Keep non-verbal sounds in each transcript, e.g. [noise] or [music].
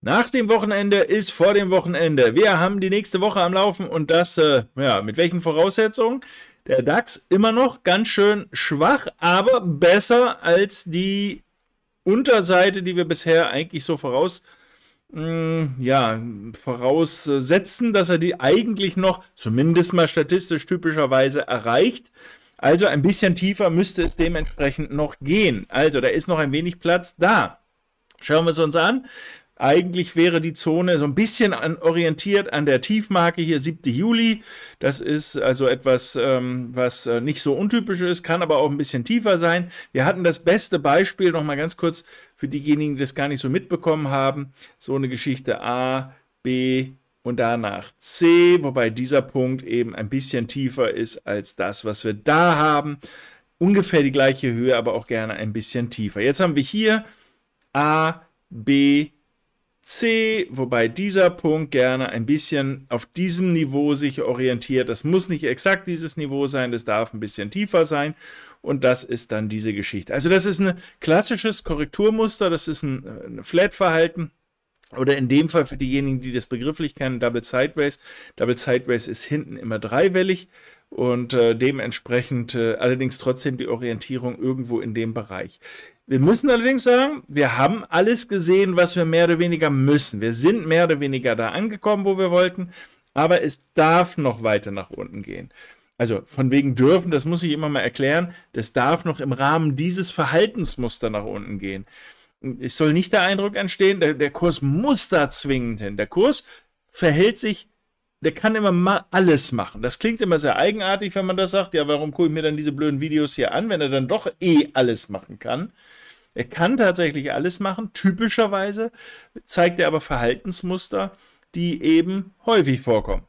Nach dem Wochenende ist vor dem Wochenende. Wir haben die nächste Woche am Laufen und das, äh, ja, mit welchen Voraussetzungen? Der DAX immer noch ganz schön schwach, aber besser als die Unterseite, die wir bisher eigentlich so voraus, mh, mm, ja, voraussetzen, dass er die eigentlich noch zumindest mal statistisch typischerweise erreicht. Also ein bisschen tiefer müsste es dementsprechend noch gehen. Also da ist noch ein wenig Platz da. Schauen wir es uns an. Eigentlich wäre die Zone so ein bisschen an, orientiert an der Tiefmarke hier, 7. Juli. Das ist also etwas, ähm, was äh, nicht so untypisch ist, kann aber auch ein bisschen tiefer sein. Wir hatten das beste Beispiel, nochmal ganz kurz für diejenigen, die das gar nicht so mitbekommen haben. So eine Geschichte A, B, und danach C, wobei dieser Punkt eben ein bisschen tiefer ist als das, was wir da haben. Ungefähr die gleiche Höhe, aber auch gerne ein bisschen tiefer. Jetzt haben wir hier A, B, C. C, wobei dieser Punkt gerne ein bisschen auf diesem Niveau sich orientiert. Das muss nicht exakt dieses Niveau sein, das darf ein bisschen tiefer sein. Und das ist dann diese Geschichte. Also das ist ein klassisches Korrekturmuster, das ist ein, äh, ein Flat-Verhalten. Oder in dem Fall für diejenigen, die das begrifflich kennen, Double Sideways. Double Sideways ist hinten immer dreiwellig und äh, dementsprechend äh, allerdings trotzdem die Orientierung irgendwo in dem Bereich. Wir müssen allerdings sagen, wir haben alles gesehen, was wir mehr oder weniger müssen. Wir sind mehr oder weniger da angekommen, wo wir wollten, aber es darf noch weiter nach unten gehen. Also von wegen dürfen, das muss ich immer mal erklären, das darf noch im Rahmen dieses Verhaltensmuster nach unten gehen. Es soll nicht der Eindruck entstehen, der, der Kurs muss da zwingend hin. Der Kurs verhält sich der kann immer mal alles machen. Das klingt immer sehr eigenartig, wenn man das sagt. Ja, warum gucke ich mir dann diese blöden Videos hier an, wenn er dann doch eh alles machen kann? Er kann tatsächlich alles machen. Typischerweise zeigt er aber Verhaltensmuster, die eben häufig vorkommen.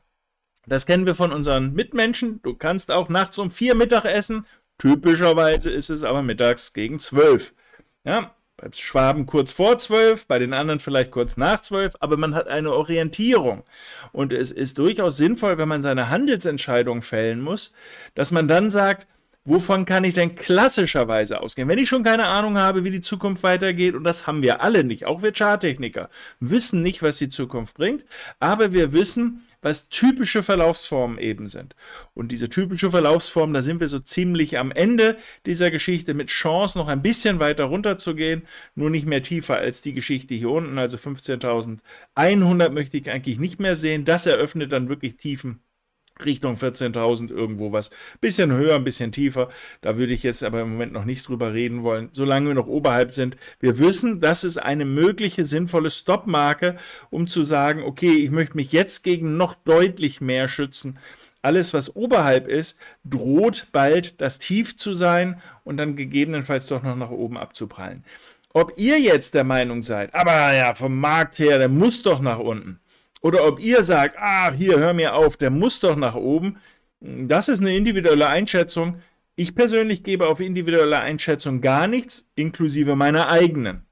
Das kennen wir von unseren Mitmenschen. Du kannst auch nachts um vier Mittag essen. Typischerweise ist es aber mittags gegen zwölf. Ja, bei Schwaben kurz vor zwölf, bei den anderen vielleicht kurz nach zwölf, aber man hat eine Orientierung. Und es ist durchaus sinnvoll, wenn man seine Handelsentscheidung fällen muss, dass man dann sagt, Wovon kann ich denn klassischerweise ausgehen? Wenn ich schon keine Ahnung habe, wie die Zukunft weitergeht, und das haben wir alle nicht, auch wir Charttechniker, wissen nicht, was die Zukunft bringt, aber wir wissen, was typische Verlaufsformen eben sind. Und diese typische Verlaufsform, da sind wir so ziemlich am Ende dieser Geschichte mit Chance noch ein bisschen weiter runter zu gehen, nur nicht mehr tiefer als die Geschichte hier unten, also 15.100 möchte ich eigentlich nicht mehr sehen. Das eröffnet dann wirklich Tiefen Richtung 14.000 irgendwo was. Bisschen höher, ein bisschen tiefer. Da würde ich jetzt aber im Moment noch nicht drüber reden wollen, solange wir noch oberhalb sind. Wir wissen, das ist eine mögliche sinnvolle Stopmarke, um zu sagen, okay, ich möchte mich jetzt gegen noch deutlich mehr schützen. Alles, was oberhalb ist, droht bald das Tief zu sein und dann gegebenenfalls doch noch nach oben abzuprallen. Ob ihr jetzt der Meinung seid, aber ja, vom Markt her, der muss doch nach unten oder ob ihr sagt, ah, hier, hör mir auf, der muss doch nach oben. Das ist eine individuelle Einschätzung. Ich persönlich gebe auf individuelle Einschätzung gar nichts, inklusive meiner eigenen.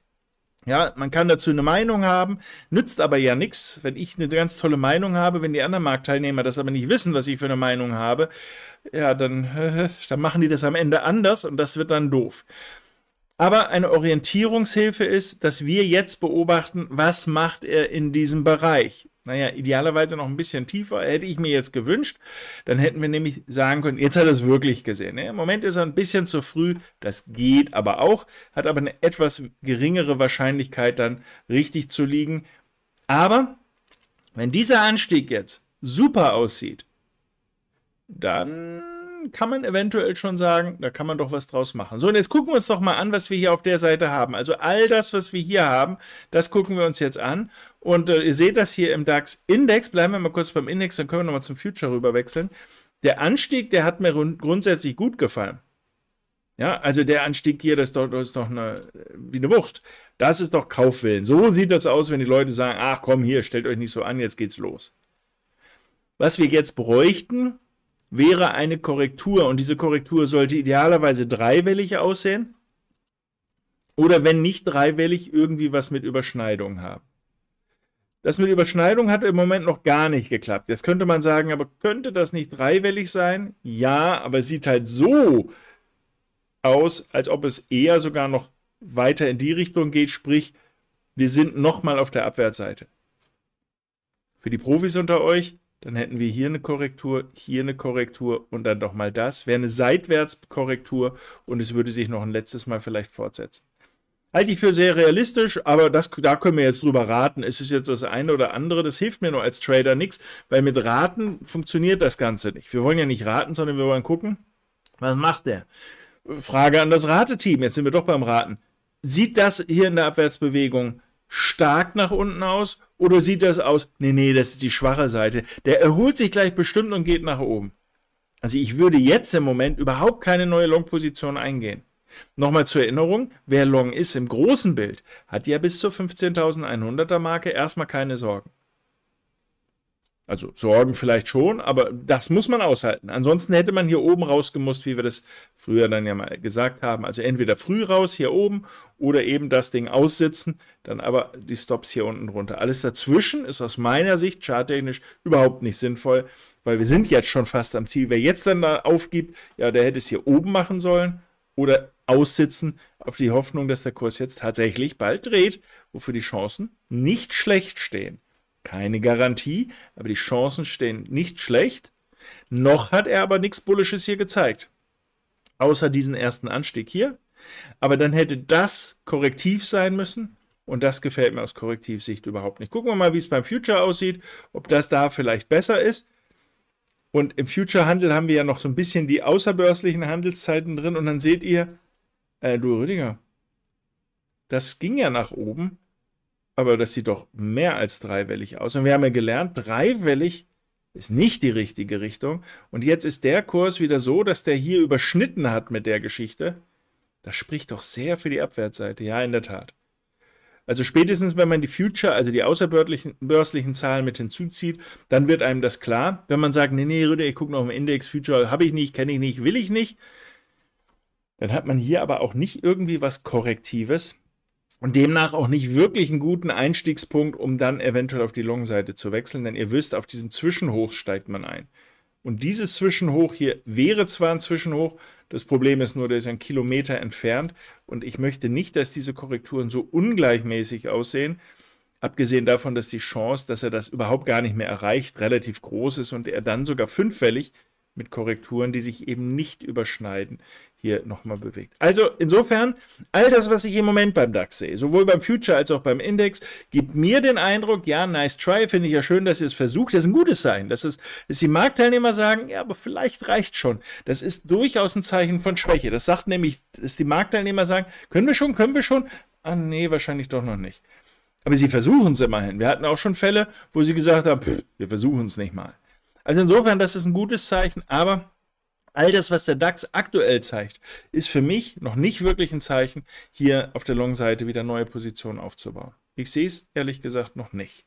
Ja, man kann dazu eine Meinung haben, nützt aber ja nichts, wenn ich eine ganz tolle Meinung habe, wenn die anderen Marktteilnehmer das aber nicht wissen, was ich für eine Meinung habe, ja, dann, [laughs] dann machen die das am Ende anders und das wird dann doof. Aber eine Orientierungshilfe ist, dass wir jetzt beobachten, was macht er in diesem Bereich naja, idealerweise noch ein bisschen tiefer, hätte ich mir jetzt gewünscht. Dann hätten wir nämlich sagen können, jetzt hat er es wirklich gesehen. Ne? Im Moment ist er ein bisschen zu früh, das geht aber auch, hat aber eine etwas geringere Wahrscheinlichkeit dann richtig zu liegen. Aber wenn dieser Anstieg jetzt super aussieht, dann kann man eventuell schon sagen, da kann man doch was draus machen. So, und jetzt gucken wir uns doch mal an, was wir hier auf der Seite haben. Also all das, was wir hier haben, das gucken wir uns jetzt an. Und äh, ihr seht das hier im DAX-Index. Bleiben wir mal kurz beim Index, dann können wir nochmal zum Future rüber wechseln. Der Anstieg, der hat mir grundsätzlich gut gefallen. Ja, also der Anstieg hier, das ist doch, das ist doch eine, äh, wie eine Wucht. Das ist doch Kaufwillen. So sieht das aus, wenn die Leute sagen, ach komm hier, stellt euch nicht so an, jetzt geht's los. Was wir jetzt bräuchten, wäre eine Korrektur und diese Korrektur sollte idealerweise dreiwellig aussehen oder wenn nicht dreiwellig irgendwie was mit Überschneidung haben. Das mit Überschneidung hat im Moment noch gar nicht geklappt. Jetzt könnte man sagen, aber könnte das nicht dreiwellig sein? Ja, aber es sieht halt so aus, als ob es eher sogar noch weiter in die Richtung geht, sprich, wir sind nochmal auf der Abwärtsseite. Für die Profis unter euch, dann hätten wir hier eine Korrektur, hier eine Korrektur und dann doch mal das. Wäre eine Seitwärtskorrektur und es würde sich noch ein letztes Mal vielleicht fortsetzen. Halte ich für sehr realistisch, aber das, da können wir jetzt drüber raten. Es ist jetzt das eine oder andere, das hilft mir nur als Trader nichts, weil mit Raten funktioniert das Ganze nicht. Wir wollen ja nicht raten, sondern wir wollen gucken, was macht der? Frage an das Rateteam, jetzt sind wir doch beim Raten. Sieht das hier in der Abwärtsbewegung stark nach unten aus oder sieht das aus, nee, nee, das ist die schwache Seite. Der erholt sich gleich bestimmt und geht nach oben. Also ich würde jetzt im Moment überhaupt keine neue Long-Position eingehen. Nochmal zur Erinnerung, wer Long ist im großen Bild, hat ja bis zur 15.100er Marke erstmal keine Sorgen. Also Sorgen vielleicht schon, aber das muss man aushalten. Ansonsten hätte man hier oben rausgemusst, wie wir das früher dann ja mal gesagt haben. Also entweder früh raus hier oben oder eben das Ding aussitzen, dann aber die Stops hier unten runter. Alles dazwischen ist aus meiner Sicht charttechnisch überhaupt nicht sinnvoll, weil wir sind jetzt schon fast am Ziel. Wer jetzt dann da aufgibt, ja, der hätte es hier oben machen sollen oder aussitzen auf die Hoffnung, dass der Kurs jetzt tatsächlich bald dreht, wofür die Chancen nicht schlecht stehen. Keine Garantie, aber die Chancen stehen nicht schlecht. Noch hat er aber nichts Bullisches hier gezeigt. Außer diesen ersten Anstieg hier. Aber dann hätte das korrektiv sein müssen. Und das gefällt mir aus Korrektivsicht überhaupt nicht. Gucken wir mal, wie es beim Future aussieht, ob das da vielleicht besser ist. Und im Future-Handel haben wir ja noch so ein bisschen die außerbörslichen Handelszeiten drin. Und dann seht ihr, äh, du Rüdiger, das ging ja nach oben aber das sieht doch mehr als dreiwellig aus. Und wir haben ja gelernt, dreiwellig ist nicht die richtige Richtung. Und jetzt ist der Kurs wieder so, dass der hier überschnitten hat mit der Geschichte. Das spricht doch sehr für die Abwärtsseite. Ja, in der Tat. Also spätestens, wenn man die Future, also die außerbörslichen Zahlen mit hinzuzieht, dann wird einem das klar. Wenn man sagt, nee, nee, Rüdiger, ich gucke noch im Index, Future habe ich nicht, kenne ich nicht, will ich nicht, dann hat man hier aber auch nicht irgendwie was Korrektives, und demnach auch nicht wirklich einen guten Einstiegspunkt, um dann eventuell auf die Long-Seite zu wechseln, denn ihr wisst, auf diesem Zwischenhoch steigt man ein. Und dieses Zwischenhoch hier wäre zwar ein Zwischenhoch, das Problem ist nur, der ist ein Kilometer entfernt und ich möchte nicht, dass diese Korrekturen so ungleichmäßig aussehen, abgesehen davon, dass die Chance, dass er das überhaupt gar nicht mehr erreicht, relativ groß ist und er dann sogar fünffällig mit Korrekturen, die sich eben nicht überschneiden, hier nochmal bewegt. Also insofern, all das, was ich im Moment beim DAX sehe, sowohl beim Future als auch beim Index, gibt mir den Eindruck, ja, nice try, finde ich ja schön, dass ihr es versucht. Das ist ein gutes Zeichen, dass, es, dass die Marktteilnehmer sagen, ja, aber vielleicht reicht schon. Das ist durchaus ein Zeichen von Schwäche. Das sagt nämlich, dass die Marktteilnehmer sagen, können wir schon, können wir schon? Ah, nee, wahrscheinlich doch noch nicht. Aber sie versuchen es immerhin. Wir hatten auch schon Fälle, wo sie gesagt haben, pff, wir versuchen es nicht mal. Also insofern, das ist ein gutes Zeichen, aber all das, was der DAX aktuell zeigt, ist für mich noch nicht wirklich ein Zeichen, hier auf der Long-Seite wieder neue Positionen aufzubauen. Ich sehe es ehrlich gesagt noch nicht.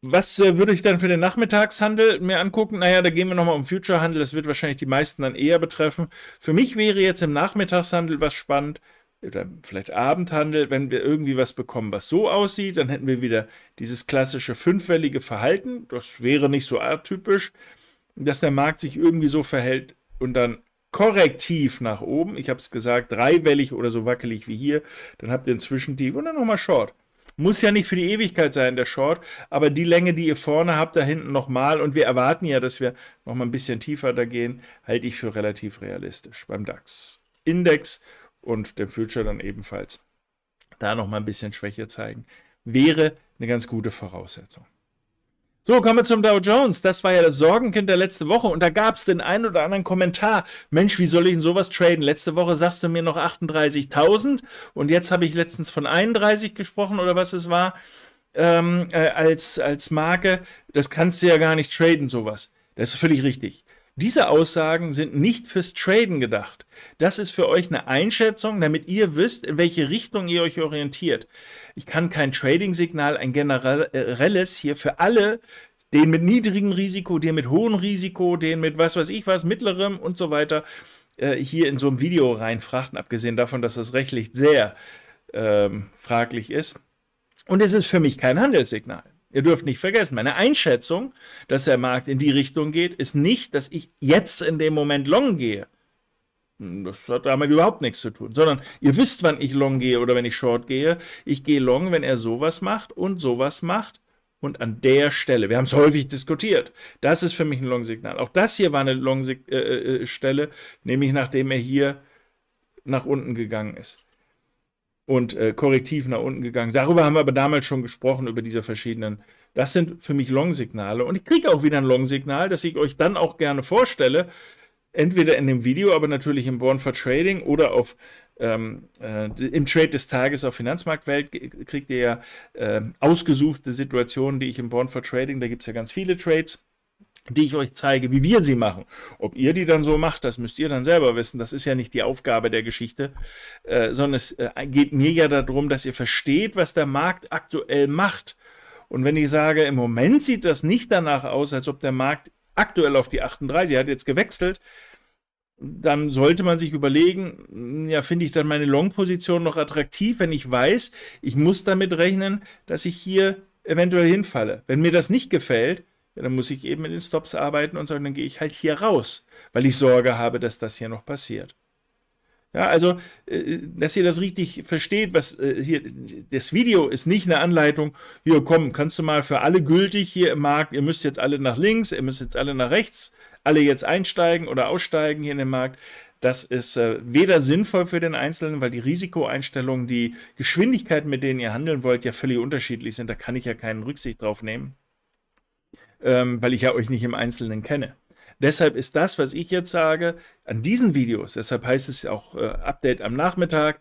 Was äh, würde ich dann für den Nachmittagshandel mir angucken? Naja, da gehen wir nochmal um Future-Handel. Das wird wahrscheinlich die meisten dann eher betreffen. Für mich wäre jetzt im Nachmittagshandel was spannend oder vielleicht Abendhandel, wenn wir irgendwie was bekommen, was so aussieht, dann hätten wir wieder dieses klassische fünffällige Verhalten. Das wäre nicht so atypisch, dass der Markt sich irgendwie so verhält und dann korrektiv nach oben. Ich habe es gesagt, dreiwellig oder so wackelig wie hier. Dann habt ihr inzwischen Zwischentief und dann nochmal Short. Muss ja nicht für die Ewigkeit sein, der Short, aber die Länge, die ihr vorne habt, da hinten nochmal, und wir erwarten ja, dass wir nochmal ein bisschen tiefer da gehen, halte ich für relativ realistisch beim DAX. Index und dem Future dann ebenfalls da nochmal ein bisschen Schwäche zeigen, wäre eine ganz gute Voraussetzung. So, kommen wir zum Dow Jones. Das war ja das Sorgenkind der letzte Woche und da gab es den einen oder anderen Kommentar. Mensch, wie soll ich denn sowas traden? Letzte Woche sagst du mir noch 38.000 und jetzt habe ich letztens von 31 gesprochen oder was es war ähm, äh, als, als Marke. Das kannst du ja gar nicht traden, sowas. Das ist völlig richtig. Diese Aussagen sind nicht fürs Traden gedacht. Das ist für euch eine Einschätzung, damit ihr wisst, in welche Richtung ihr euch orientiert. Ich kann kein Trading-Signal, ein generelles hier für alle, den mit niedrigem Risiko, den mit hohem Risiko, den mit was weiß ich was, mittlerem und so weiter, äh, hier in so einem Video reinfrachten, abgesehen davon, dass das rechtlich sehr ähm, fraglich ist. Und es ist für mich kein Handelssignal. Ihr dürft nicht vergessen, meine Einschätzung, dass der Markt in die Richtung geht, ist nicht, dass ich jetzt in dem Moment long gehe. Hm, das hat damit überhaupt nichts zu tun, sondern ihr wisst, wann ich long gehe oder wenn ich short gehe. Ich gehe long, wenn er sowas macht und sowas macht und an der Stelle. Wir haben es häufig diskutiert. Das ist für mich ein Long-Signal. Auch das hier war eine Long-Stelle, äh, äh, äh nämlich nachdem er hier nach unten gegangen ist und äh, korrektiv nach unten gegangen. Darüber haben wir aber damals schon gesprochen, über diese verschiedenen. Das sind für mich Long-Signale. Und ich kriege auch wieder ein Long-Signal, das ich euch dann auch gerne vorstelle. Entweder in dem Video, aber natürlich im Born for Trading oder auf ähm, äh, im Trade des Tages auf Finanzmarktwelt kriegt ihr ja äh, ausgesuchte Situationen, die ich im Born for Trading, da gibt es ja ganz viele Trades die ich euch zeige, wie wir sie machen. Ob ihr die dann so macht, das müsst ihr dann selber wissen. Das ist ja nicht die Aufgabe der Geschichte, äh, sondern es äh, geht mir ja darum, dass ihr versteht, was der Markt aktuell macht. Und wenn ich sage, im Moment sieht das nicht danach aus, als ob der Markt aktuell auf die 38 hat jetzt gewechselt, dann sollte man sich überlegen, hm, ja, finde ich dann meine Long-Position noch attraktiv, wenn ich weiß, ich muss damit rechnen, dass ich hier eventuell hinfalle. Wenn mir das nicht gefällt, ja, dann muss ich eben mit den Stops arbeiten und sagen, dann gehe ich halt hier raus, weil ich Sorge habe, dass das hier noch passiert. Ja, also, äh, dass ihr das richtig versteht, was äh, hier, das Video ist nicht eine Anleitung, hier komm, kannst du mal für alle gültig hier im Markt, ihr müsst jetzt alle nach links, ihr müsst jetzt alle nach rechts, alle jetzt einsteigen oder aussteigen hier in den Markt. Das ist äh, weder sinnvoll für den Einzelnen, weil die Risikoeinstellungen, die Geschwindigkeiten, mit denen ihr handeln wollt, ja völlig unterschiedlich sind. Da kann ich ja keinen Rücksicht drauf nehmen ähm, weil ich ja euch nicht im Einzelnen kenne. Deshalb ist das, was ich jetzt sage, an diesen Videos, deshalb heißt es ja auch äh, Update am Nachmittag,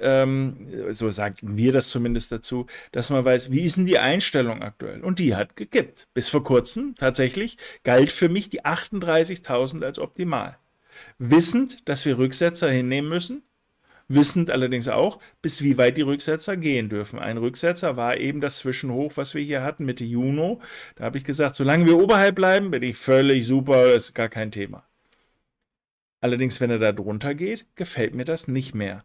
ähm, so sagen wir das zumindest dazu, dass man weiß, wie ist denn die Einstellung aktuell? Und die hat gekippt. Bis vor kurzem tatsächlich galt für mich die 38.000 als optimal. Wissend, dass wir Rücksetzer hinnehmen müssen, wissend allerdings auch, bis wie weit die Rücksetzer gehen dürfen. Ein Rücksetzer war eben das Zwischenhoch, was wir hier hatten Mitte Juni. Da habe ich gesagt, solange wir oberhalb bleiben, bin ich völlig super, das ist gar kein Thema. Allerdings, wenn er da drunter geht, gefällt mir das nicht mehr.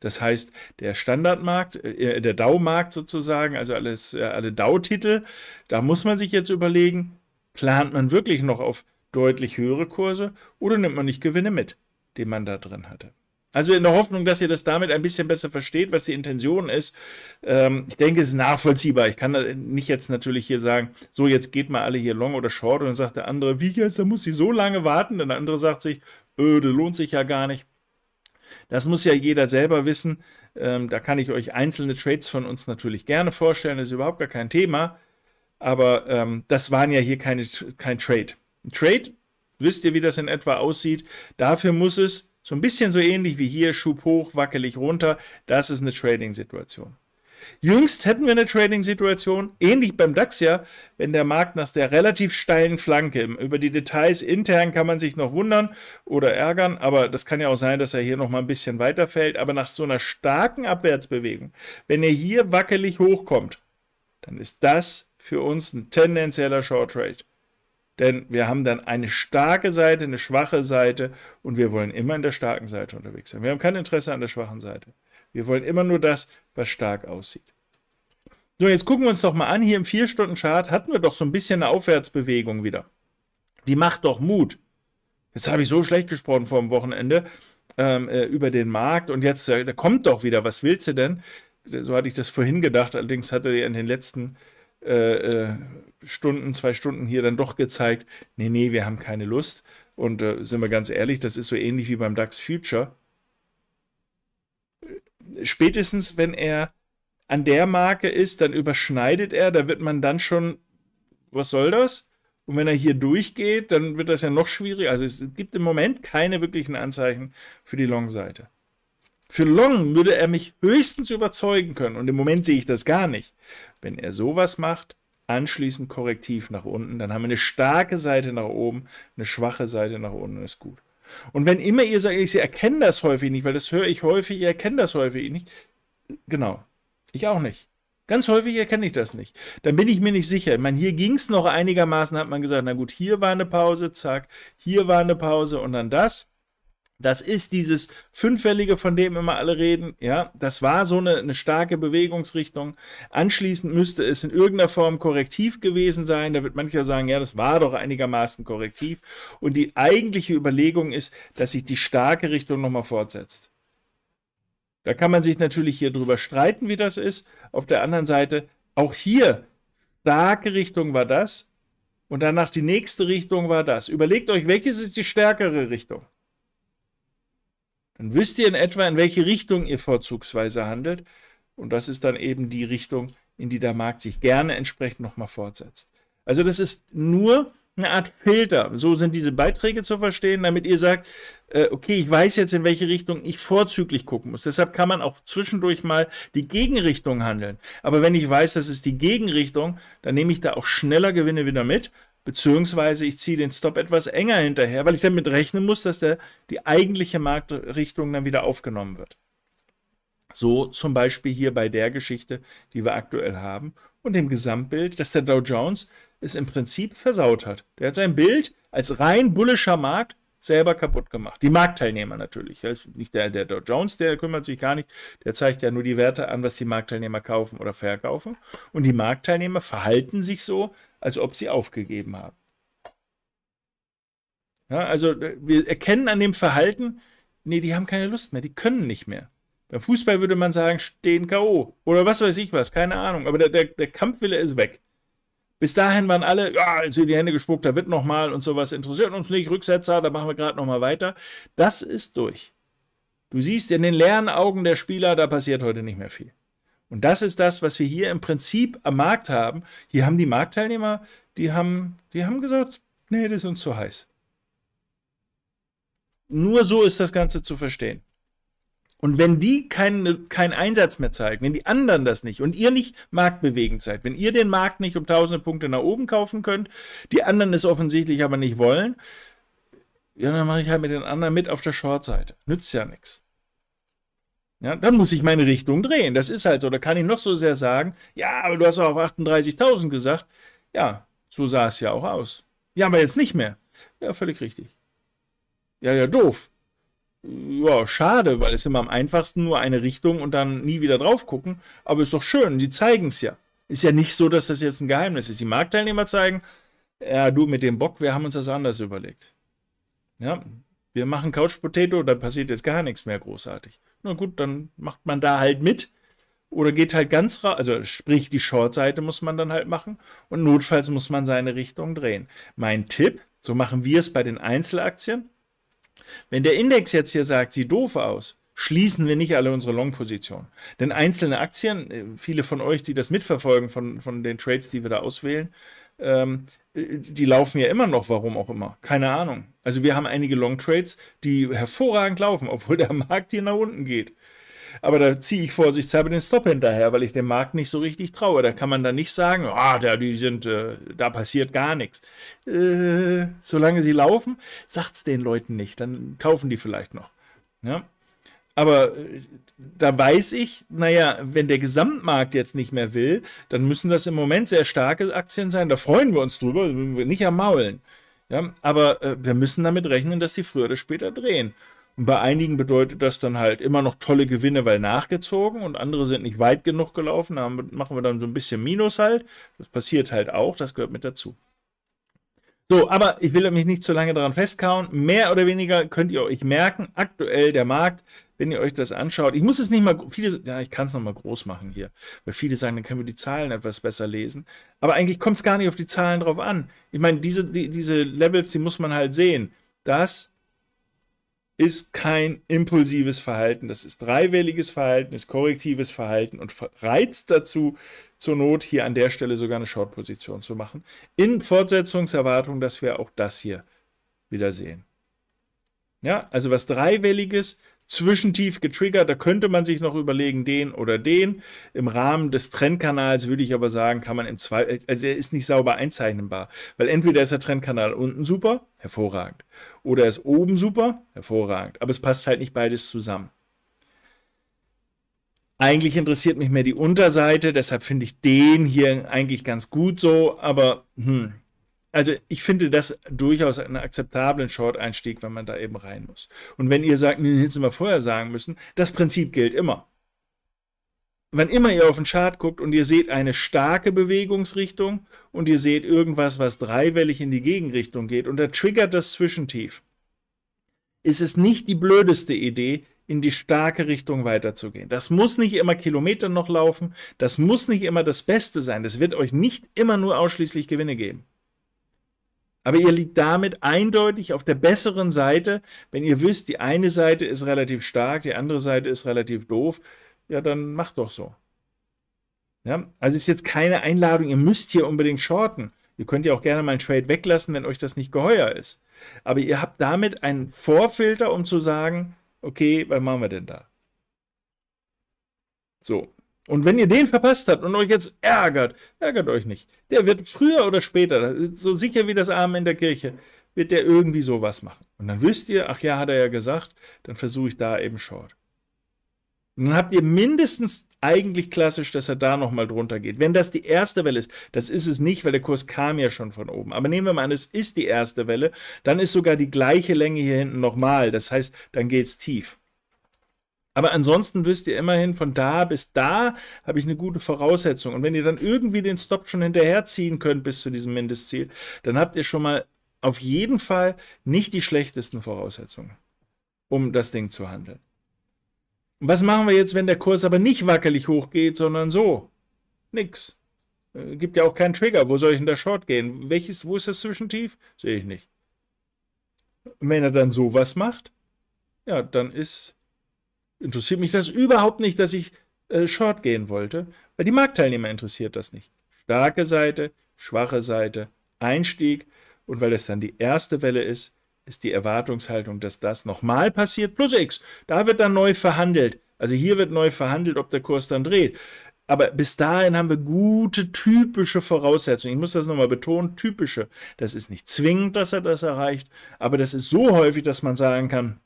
Das heißt, der Standardmarkt, äh, äh der DAO-Markt sozusagen, also alles, äh, alle DAO-Titel, da muss man sich jetzt überlegen, plant man wirklich noch auf deutlich höhere Kurse oder nimmt man nicht Gewinne mit, die man da drin hatte. Also in der Hoffnung, dass ihr das damit ein bisschen besser versteht, was die Intention ist. Ähm, ich denke, es ist nachvollziehbar. Ich kann nicht jetzt natürlich hier sagen, so jetzt geht mal alle hier long oder short und dann sagt der andere, wie jetzt, da muss sie so lange warten. Und der andere sagt sich, öh, das lohnt sich ja gar nicht. Das muss ja jeder selber wissen. Ähm, da kann ich euch einzelne Trades von uns natürlich gerne vorstellen, das ist überhaupt gar kein Thema. Aber ähm, das waren ja hier keine, kein Trade. Ein Trade, wisst ihr, wie das in etwa aussieht. Dafür muss es so ein bisschen so ähnlich wie hier, Schub hoch, wackelig runter. Das ist eine Trading-Situation. Jüngst hätten wir eine Trading-Situation, ähnlich beim DAX ja, wenn der Markt nach der relativ steilen Flanke, über die Details intern kann man sich noch wundern oder ärgern, aber das kann ja auch sein, dass er hier nochmal ein bisschen weiterfällt, aber nach so einer starken Abwärtsbewegung, wenn er hier wackelig hochkommt, dann ist das für uns ein tendenzieller Short Trade. Denn wir haben dann eine starke Seite, eine schwache Seite und wir wollen immer in der starken Seite unterwegs sein. Wir haben kein Interesse an der schwachen Seite. Wir wollen immer nur das, was stark aussieht. So, jetzt gucken wir uns doch mal an. Hier im 4-Stunden-Chart hatten wir doch so ein bisschen eine Aufwärtsbewegung wieder. Die macht doch Mut. Jetzt habe ich so schlecht gesprochen vor dem Wochenende ähm, äh, über den Markt und jetzt äh, da kommt doch wieder. Was willst du denn? So hatte ich das vorhin gedacht. Allerdings hatte er in den letzten äh, äh, Stunden, zwei Stunden hier dann doch gezeigt, nee, nee, wir haben keine Lust. Und äh, sind wir ganz ehrlich, das ist so ähnlich wie beim DAX Future. Äh, spätestens, wenn er an der Marke ist, dann überschneidet er, da wird man dann schon, was soll das? Und wenn er hier durchgeht, dann wird das ja noch schwieriger. Also es gibt im Moment keine wirklichen Anzeichen für die Long-Seite. Für Long würde er mich höchstens überzeugen können und im Moment sehe ich das gar nicht. Wenn er sowas macht, anschließend korrektiv nach unten, dann haben wir eine starke Seite nach oben, eine schwache Seite nach unten, ist gut. Und wenn immer ihr sagt, ich erkenne das häufig nicht, weil das höre ich häufig, ihr erkennt das häufig nicht. Genau, ich auch nicht. Ganz häufig erkenne ich das nicht. Dann bin ich mir nicht sicher. Ich meine, hier ging es noch einigermaßen, hat man gesagt, na gut, hier war eine Pause, zack, hier war eine Pause und dann das. Das ist dieses Fünffällige, von dem immer alle reden. Ja, das war so eine, eine, starke Bewegungsrichtung. Anschließend müsste es in irgendeiner Form korrektiv gewesen sein. Da wird mancher sagen, ja, das war doch einigermaßen korrektiv. Und die eigentliche Überlegung ist, dass sich die starke Richtung nochmal fortsetzt. Da kann man sich natürlich hier drüber streiten, wie das ist. Auf der anderen Seite, auch hier, starke Richtung war das. Und danach die nächste Richtung war das. Überlegt euch, welches ist die stärkere Richtung? Dann wisst ihr in etwa, in welche Richtung ihr vorzugsweise handelt. Und das ist dann eben die Richtung, in die der Markt sich gerne entsprechend nochmal fortsetzt. Also das ist nur eine Art Filter. So sind diese Beiträge zu verstehen, damit ihr sagt, äh, okay, ich weiß jetzt, in welche Richtung ich vorzüglich gucken muss. Deshalb kann man auch zwischendurch mal die Gegenrichtung handeln. Aber wenn ich weiß, das ist die Gegenrichtung, dann nehme ich da auch schneller Gewinne wieder mit, beziehungsweise ich ziehe den Stop etwas enger hinterher, weil ich damit rechnen muss, dass der, die eigentliche Marktrichtung dann wieder aufgenommen wird. So zum Beispiel hier bei der Geschichte, die wir aktuell haben und dem Gesamtbild, dass der Dow Jones es im Prinzip versaut hat. Der hat sein Bild als rein bullischer Markt selber kaputt gemacht. Die Marktteilnehmer natürlich. Nicht der, der Dow Jones, der kümmert sich gar nicht. Der zeigt ja nur die Werte an, was die Marktteilnehmer kaufen oder verkaufen. Und die Marktteilnehmer verhalten sich so, als ob sie aufgegeben haben. Ja, also äh, wir erkennen an dem Verhalten, nee, die haben keine Lust mehr, die können nicht mehr. Beim Fußball würde man sagen, stehen K.O. oder was weiß ich was, keine Ahnung. Aber der, der, der Kampfwille ist weg. Bis dahin waren alle, ja, also die Hände gespuckt, da wird nochmal und sowas interessiert uns nicht, Rücksetzer, da machen wir gerade nochmal weiter. Das ist durch. Du siehst in den leeren Augen der Spieler, da passiert heute nicht mehr viel. Und das ist das, was wir hier im Prinzip am Markt haben. Hier haben die Marktteilnehmer, die haben, die haben gesagt, nee, das ist uns zu heiß. Nur so ist das Ganze zu verstehen. Und wenn die keinen keinen Einsatz mehr zeigen, wenn die anderen das nicht und ihr nicht marktbewegend seid, wenn ihr den Markt nicht um tausende Punkte nach oben kaufen könnt, die anderen es offensichtlich aber nicht wollen, ja, dann mache ich halt mit den anderen mit auf der Short-Seite. Nützt ja nichts. Ja, dann muss ich meine Richtung drehen. Das ist halt so. Da kann ich noch so sehr sagen, ja, aber du hast auch auf 38.000 gesagt. Ja, so sah es ja auch aus. Ja, aber jetzt nicht mehr. Ja, völlig richtig. Ja, ja, doof. Ja, schade, weil es immer am einfachsten nur eine Richtung und dann nie wieder drauf gucken. Aber ist doch schön, die zeigen es ja. Ist ja nicht so, dass das jetzt ein Geheimnis ist. Die Marktteilnehmer zeigen, ja, du mit dem Bock, wir haben uns das anders überlegt. Ja, wir machen Couch Potato, dann passiert jetzt gar nichts mehr großartig. Na gut, dann macht man da halt mit. Oder geht halt ganz raus, also sprich, die Short-Seite muss man dann halt machen und notfalls muss man seine Richtung drehen. Mein Tipp, so machen wir es bei den Einzelaktien. Wenn der Index jetzt hier sagt, sieht doof aus, schließen wir nicht alle unsere Long-Positionen. Denn einzelne Aktien, äh, viele von euch, die das mitverfolgen von, von den Trades, die wir da auswählen, ähm, die laufen ja immer noch, warum auch immer. Keine Ahnung. Also wir haben einige Long Trades, die hervorragend laufen, obwohl der Markt hier nach unten geht. Aber da ziehe ich vorsichtshalber den Stop hinterher, weil ich dem Markt nicht so richtig traue. Da kann man dann nicht sagen, oh, da, die sind, äh, da passiert gar nichts. Äh, solange sie laufen, sagt es den Leuten nicht. Dann kaufen die vielleicht noch. Ja? Aber äh, da weiß ich, naja, wenn der Gesamtmarkt jetzt nicht mehr will, dann müssen das im Moment sehr starke Aktien sein. Da freuen wir uns drüber, nicht am Maulen. Ja, aber äh, wir müssen damit rechnen, dass die früher oder später drehen. Und bei einigen bedeutet das dann halt immer noch tolle Gewinne, weil nachgezogen und andere sind nicht weit genug gelaufen. Da machen wir dann so ein bisschen Minus halt. Das passiert halt auch, das gehört mit dazu. So, aber ich will mich nicht zu lange daran festkauen. Mehr oder weniger könnt ihr euch merken, aktuell der Markt wenn ihr euch das anschaut, ich muss es nicht mal, viele, ja, ich kann es nochmal groß machen hier, weil viele sagen, dann können wir die Zahlen etwas besser lesen. Aber eigentlich kommt es gar nicht auf die Zahlen drauf an. Ich meine, diese, die, diese Levels, die muss man halt sehen. Das ist kein impulsives Verhalten, das ist dreiwilliges Verhalten, ist korrektives Verhalten und reizt dazu, zur Not hier an der Stelle sogar eine Short-Position zu machen. In Fortsetzungserwartung, dass wir auch das hier wieder sehen. Ja, also was dreiwilliges zwischentief getriggert. Da könnte man sich noch überlegen, den oder den. Im Rahmen des Trendkanals würde ich aber sagen, kann man im Zweifel, also er ist nicht sauber einzeichnenbar, weil entweder ist der Trendkanal unten super, hervorragend, oder er ist oben super, hervorragend, aber es passt halt nicht beides zusammen. Eigentlich interessiert mich mehr die Unterseite, deshalb finde ich den hier eigentlich ganz gut so, aber hm, also ich finde das durchaus einen akzeptablen Short-Einstieg, wenn man da eben rein muss. Und wenn ihr sagt, nee, hätten wir vorher sagen müssen, das Prinzip gilt immer. Wann immer ihr auf den Chart guckt und ihr seht eine starke Bewegungsrichtung und ihr seht irgendwas, was dreiwellig in die Gegenrichtung geht und da triggert das Zwischentief, ist es nicht die blödeste Idee, in die starke Richtung weiterzugehen. Das muss nicht immer Kilometer noch laufen, das muss nicht immer das Beste sein, das wird euch nicht immer nur ausschließlich Gewinne geben. Aber ihr liegt damit eindeutig auf der besseren Seite. Wenn ihr wisst, die eine Seite ist relativ stark, die andere Seite ist relativ doof, ja, dann macht doch so. Ja, also ist jetzt keine Einladung, ihr müsst hier unbedingt shorten. Ihr könnt ja auch gerne mal einen Trade weglassen, wenn euch das nicht geheuer ist. Aber ihr habt damit einen Vorfilter, um zu sagen, okay, was machen wir denn da? So, und wenn ihr den verpasst habt und euch jetzt ärgert, ärgert euch nicht. Der wird früher oder später, so sicher wie das Armen in der Kirche, wird der irgendwie sowas machen. Und dann wisst ihr, ach ja, hat er ja gesagt, dann versuche ich da eben Short. Und dann habt ihr mindestens eigentlich klassisch, dass er da nochmal drunter geht. Wenn das die erste Welle ist, das ist es nicht, weil der Kurs kam ja schon von oben. Aber nehmen wir mal an, es ist die erste Welle, dann ist sogar die gleiche Länge hier hinten nochmal. Das heißt, dann geht es tief. Aber ansonsten wisst ihr immerhin, von da bis da habe ich eine gute Voraussetzung. Und wenn ihr dann irgendwie den Stop schon hinterherziehen könnt bis zu diesem Mindestziel, dann habt ihr schon mal auf jeden Fall nicht die schlechtesten Voraussetzungen, um das Ding zu handeln. Was machen wir jetzt, wenn der Kurs aber nicht wackelig hochgeht, sondern so? Nix. Äh, gibt ja auch keinen Trigger. Wo soll ich denn da Short gehen? Welches, wo ist das Zwischentief? Sehe ich nicht. Und wenn er dann sowas macht, ja, dann ist interessiert mich das überhaupt nicht, dass ich äh, Short gehen wollte, weil die Marktteilnehmer interessiert das nicht. Starke Seite, schwache Seite, Einstieg und weil das dann die erste Welle ist, ist die Erwartungshaltung, dass das nochmal passiert, plus X. Da wird dann neu verhandelt. Also hier wird neu verhandelt, ob der Kurs dann dreht. Aber bis dahin haben wir gute typische Voraussetzungen. Ich muss das nochmal betonen, typische. Das ist nicht zwingend, dass er das erreicht, aber das ist so häufig, dass man sagen kann,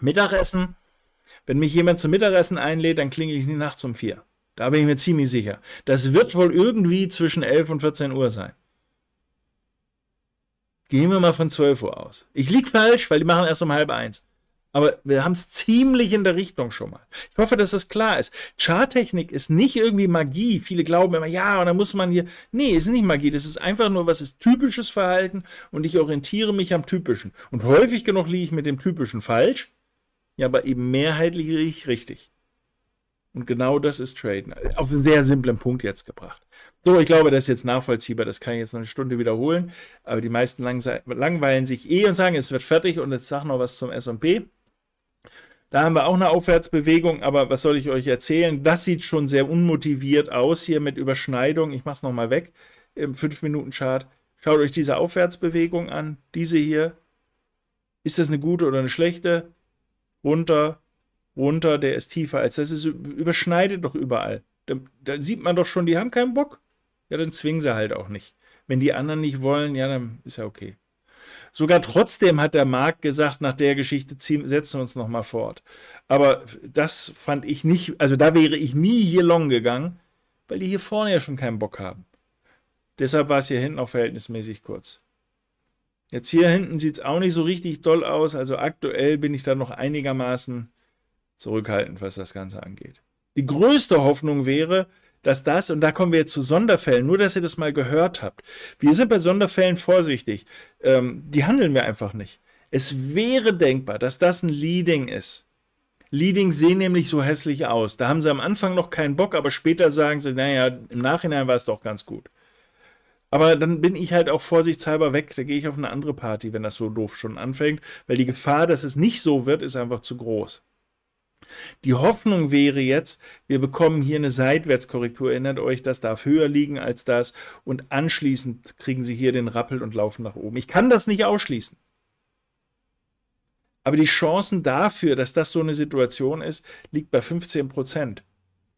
Mittagessen, wenn mich jemand zum Mittagessen einlädt, dann klingel ich nicht nachts um vier. Da bin ich mir ziemlich sicher. Das wird wohl irgendwie zwischen 11 und 14 Uhr sein. Gehen wir mal von 12 Uhr aus. Ich liege falsch, weil die machen erst um halb eins. Aber wir haben es ziemlich in der Richtung schon mal. Ich hoffe, dass das klar ist. Charttechnik ist nicht irgendwie Magie. Viele glauben immer, ja, und dann muss man hier. Nee, ist nicht Magie. Das ist einfach nur, was ist typisches Verhalten und ich orientiere mich am Typischen. Und häufig genug liege ich mit dem Typischen falsch ja, aber eben mehrheitlich richtig. Und genau das ist Traden. Auf einen sehr simplen Punkt jetzt gebracht. So, ich glaube, das ist jetzt nachvollziehbar. Das kann ich jetzt noch eine Stunde wiederholen. Aber die meisten langweilen sich eh und sagen, es wird fertig und jetzt sag noch was zum S&P. Da haben wir auch eine Aufwärtsbewegung, aber was soll ich euch erzählen? Das sieht schon sehr unmotiviert aus hier mit Überschneidung. Ich mache es nochmal weg im 5-Minuten-Chart. Schaut euch diese Aufwärtsbewegung an, diese hier. Ist das eine gute oder eine schlechte? runter, runter, der ist tiefer als das. Es überschneidet doch überall. Da, da, sieht man doch schon, die haben keinen Bock. Ja, dann zwingen sie halt auch nicht. Wenn die anderen nicht wollen, ja, dann ist ja okay. Sogar trotzdem hat der Markt gesagt, nach der Geschichte ziehen, setzen wir uns nochmal fort. Aber das fand ich nicht, also da wäre ich nie hier long gegangen, weil die hier vorne ja schon keinen Bock haben. Deshalb war es hier hinten auch verhältnismäßig kurz. Jetzt hier hinten sieht es auch nicht so richtig doll aus. Also aktuell bin ich da noch einigermaßen zurückhaltend, was das Ganze angeht. Die größte Hoffnung wäre, dass das, und da kommen wir jetzt zu Sonderfällen, nur dass ihr das mal gehört habt. Wir sind bei Sonderfällen vorsichtig. Ähm, die handeln wir einfach nicht. Es wäre denkbar, dass das ein Leading ist. Leading sehen nämlich so hässlich aus. Da haben sie am Anfang noch keinen Bock, aber später sagen sie, naja, im Nachhinein war es doch ganz gut. Aber dann bin ich halt auch vorsichtshalber weg. Da gehe ich auf eine andere Party, wenn das so doof schon anfängt, weil die Gefahr, dass es nicht so wird, ist einfach zu groß. Die Hoffnung wäre jetzt, wir bekommen hier eine Seitwärtskorrektur. Erinnert euch, das darf höher liegen als das. Und anschließend kriegen sie hier den Rappel und laufen nach oben. Ich kann das nicht ausschließen. Aber die Chancen dafür, dass das so eine Situation ist, liegt bei 15 Prozent.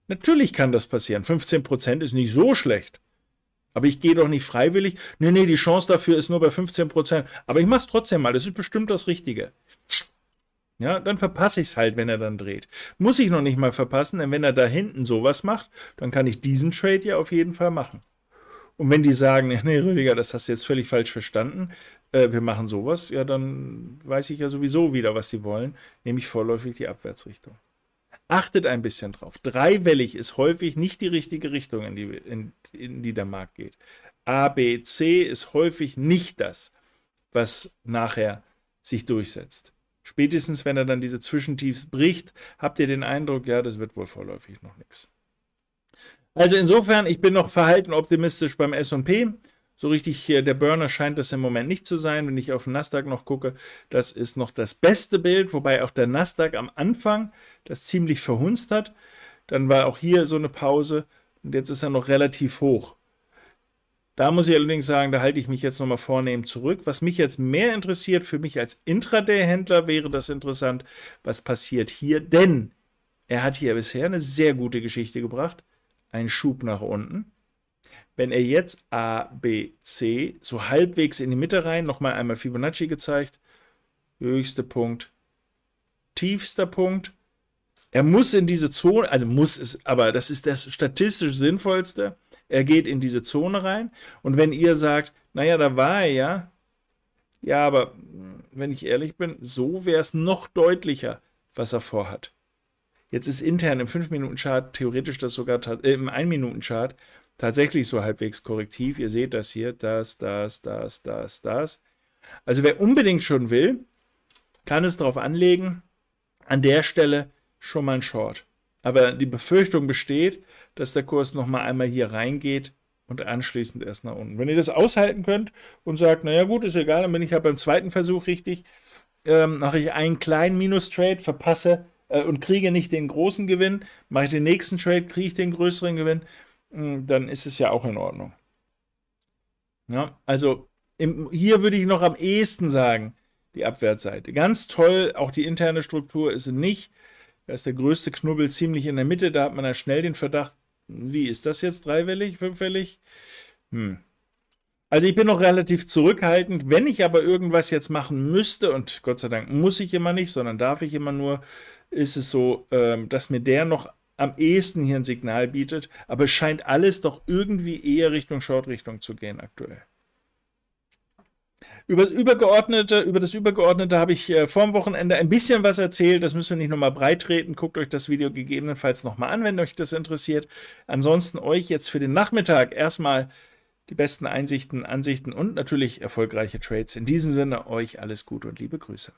Natürlich kann das passieren. 15 Prozent ist nicht so schlecht. Aber ich gehe doch nicht freiwillig. Nee, nee, die Chance dafür ist nur bei 15 Prozent. Aber ich mache es trotzdem mal. Das ist bestimmt das Richtige. Ja, dann verpasse ich es halt, wenn er dann dreht. Muss ich noch nicht mal verpassen, denn wenn er da hinten sowas macht, dann kann ich diesen Trade ja auf jeden Fall machen. Und wenn die sagen, [laughs] nee, Rüdiger, das hast du jetzt völlig falsch verstanden, äh, wir machen sowas, ja, dann weiß ich ja sowieso wieder, was sie wollen, nämlich vorläufig die Abwärtsrichtung. Achtet ein bisschen drauf. Dreiwellig ist häufig nicht die richtige Richtung, in die, in, in die der Markt geht. A, B, C ist häufig nicht das, was nachher sich durchsetzt. Spätestens, wenn er dann diese Zwischentiefs bricht, habt ihr den Eindruck, ja, das wird wohl vorläufig noch nichts. Also insofern, ich bin noch verhalten optimistisch beim SP. So richtig äh, der Burner scheint das im Moment nicht zu sein. Wenn ich auf den Nasdaq noch gucke, das ist noch das beste Bild, wobei auch der Nasdaq am Anfang das ziemlich verhunzt hat. Dann war auch hier so eine Pause und jetzt ist er noch relativ hoch. Da muss ich allerdings sagen, da halte ich mich jetzt nochmal vornehm zurück. Was mich jetzt mehr interessiert, für mich als Intraday-Händler wäre das interessant, was passiert hier, denn er hat hier bisher eine sehr gute Geschichte gebracht. Ein Schub nach unten. Wenn er jetzt A, B, C so halbwegs in die Mitte rein, nochmal einmal Fibonacci gezeigt, höchster Punkt, tiefster Punkt. Er muss in diese Zone, also muss es, aber das ist das statistisch Sinnvollste. Er geht in diese Zone rein. Und wenn ihr sagt, naja, da war er ja, ja, aber wenn ich ehrlich bin, so wäre es noch deutlicher, was er vorhat. Jetzt ist intern im 5-Minuten-Chart theoretisch das sogar, äh, im 1-Minuten-Chart tatsächlich so halbwegs korrektiv. Ihr seht das hier, das, das, das, das, das. Also wer unbedingt schon will, kann es darauf anlegen, an der Stelle schon mal ein Short. Aber die Befürchtung besteht, dass der Kurs nochmal einmal hier reingeht und anschließend erst nach unten. Wenn ihr das aushalten könnt und sagt, naja gut, ist egal, dann bin ich ja halt beim zweiten Versuch richtig, ähm, mache ich einen kleinen Minus-Trade, verpasse äh, und kriege nicht den großen Gewinn, mache ich den nächsten Trade, kriege ich den größeren Gewinn, hm, dann ist es ja auch in Ordnung. Ja, also im, hier würde ich noch am ehesten sagen, die Abwärtsseite. Ganz toll, auch die interne Struktur ist nicht. Da ist der größte Knubbel ziemlich in der Mitte, da hat man dann schnell den Verdacht, hm, wie ist das jetzt, dreiwellig, fünfwellig? Hm. Also ich bin noch relativ zurückhaltend, wenn ich aber irgendwas jetzt machen müsste, und Gott sei Dank muss ich immer nicht, sondern darf ich immer nur, ist es so, ähm, dass mir der noch am ehesten hier ein Signal bietet, aber es scheint alles doch irgendwie eher Richtung Short-Richtung zu gehen aktuell. Über, übergeordnete, über das Übergeordnete habe ich äh, vorm Wochenende ein bisschen was erzählt. Das müssen wir nicht nochmal breitreten. Guckt euch das Video gegebenenfalls nochmal an, wenn euch das interessiert. Ansonsten euch jetzt für den Nachmittag erstmal die besten Einsichten, Ansichten und natürlich erfolgreiche Trades. In diesem Sinne euch alles Gute und liebe Grüße.